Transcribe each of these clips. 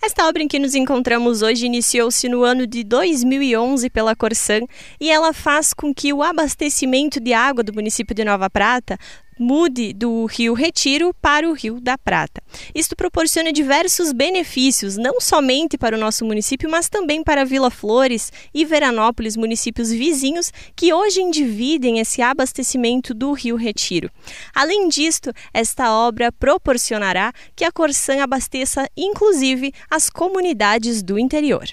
Esta obra em que nos encontramos hoje iniciou-se no ano de 2011 pela Corsan e ela faz com que o abastecimento de água do município de Nova Prata mude do Rio Retiro para o Rio da Prata. Isto proporciona diversos benefícios, não somente para o nosso município, mas também para Vila Flores e Veranópolis, municípios vizinhos que hoje dividem esse abastecimento do Rio Retiro. Além disto, esta obra proporcionará que a Corsã abasteça inclusive as comunidades do interior.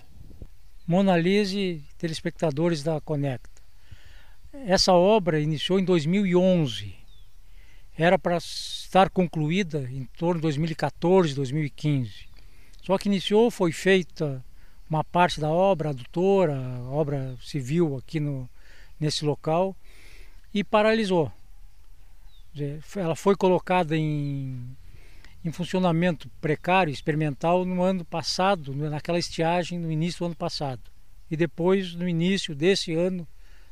Monalise, telespectadores da Conecta. Essa obra iniciou em 2011 era para estar concluída em torno de 2014, 2015. Só que iniciou, foi feita uma parte da obra adutora, obra civil aqui no, nesse local e paralisou. Ela foi colocada em, em funcionamento precário, experimental, no ano passado, naquela estiagem no início do ano passado. E depois, no início desse ano,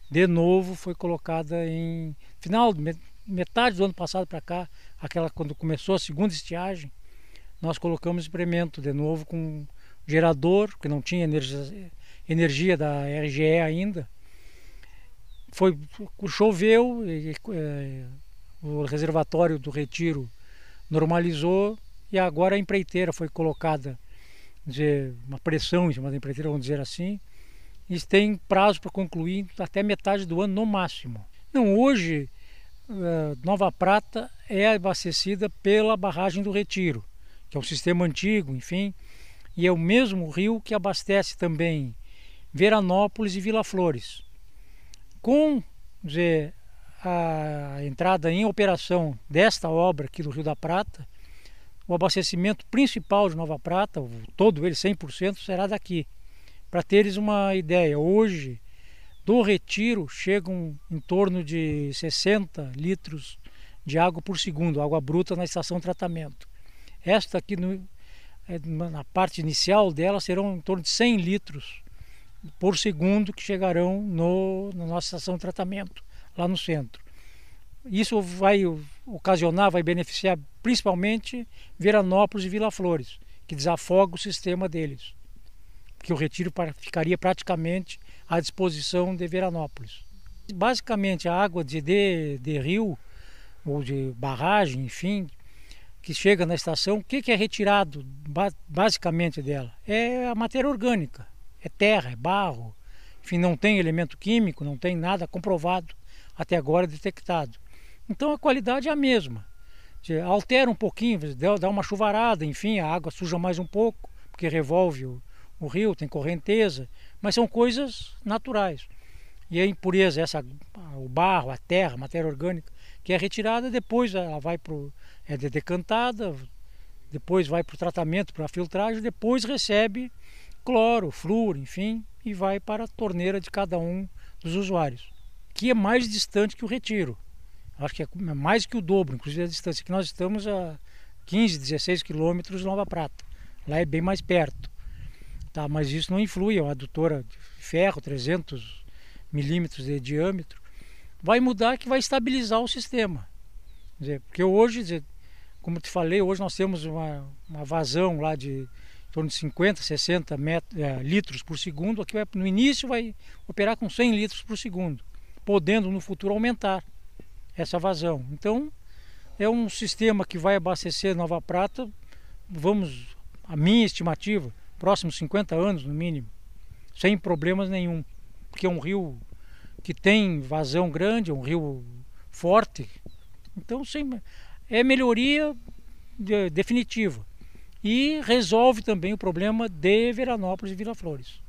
de novo foi colocada em final metade do ano passado para cá, aquela quando começou a segunda estiagem, nós colocamos experimento de novo com gerador, que não tinha energia, energia da RGE ainda. Foi, choveu, e, eh, o reservatório do retiro normalizou e agora a empreiteira foi colocada, dizer, uma pressão em cima da empreiteira, vamos dizer assim, e tem prazo para concluir até metade do ano no máximo. Não, hoje é, Nova Prata é abastecida pela barragem do Retiro, que é um sistema antigo, enfim, e é o mesmo rio que abastece também Veranópolis e Vila Flores. Com dizer, a entrada em operação desta obra aqui do Rio da Prata, o abastecimento principal de Nova Prata, todo ele 100%, será daqui. Para teres uma ideia, hoje do retiro chegam em torno de 60 litros de água por segundo, água bruta na estação de tratamento. Esta aqui no, é, na parte inicial dela serão em torno de 100 litros por segundo que chegarão no, na nossa estação de tratamento, lá no centro. Isso vai ocasionar, vai beneficiar principalmente Veranópolis e Vila Flores, que desafoga o sistema deles que o retiro ficaria praticamente à disposição de Veranópolis. Basicamente, a água de, de, de rio ou de barragem, enfim, que chega na estação, o que, que é retirado basicamente dela? É a matéria orgânica, é terra, é barro, enfim, não tem elemento químico, não tem nada comprovado até agora detectado. Então a qualidade é a mesma. Altera um pouquinho, dá uma chuvarada, enfim, a água suja mais um pouco, porque revolve o, o rio, tem correnteza, mas são coisas naturais. E a impureza, essa, o barro, a terra, a matéria orgânica, que é retirada, depois ela vai para é decantada, depois vai para o tratamento, para a filtragem, depois recebe cloro, flúor, enfim, e vai para a torneira de cada um dos usuários, que é mais distante que o retiro. Acho que é, é mais que o dobro, inclusive a distância que nós estamos a 15, 16 quilômetros de Nova Prata. Lá é bem mais perto. Tá, mas isso não influi, é uma adutora de ferro, 300 milímetros de diâmetro. Vai mudar que vai estabilizar o sistema. Dizer, porque hoje, dizer, como te falei, hoje nós temos uma, uma vazão lá de em torno de 50, 60 metros, é, litros por segundo, aqui vai, no início vai operar com 100 litros por segundo, podendo no futuro aumentar essa vazão. Então, é um sistema que vai abastecer Nova Prata, vamos, a minha estimativa, próximos 50 anos no mínimo, sem problemas nenhum, porque é um rio que tem vazão grande, é um rio forte. Então, sim, é melhoria definitiva. E resolve também o problema de Veranópolis e Vila Flores.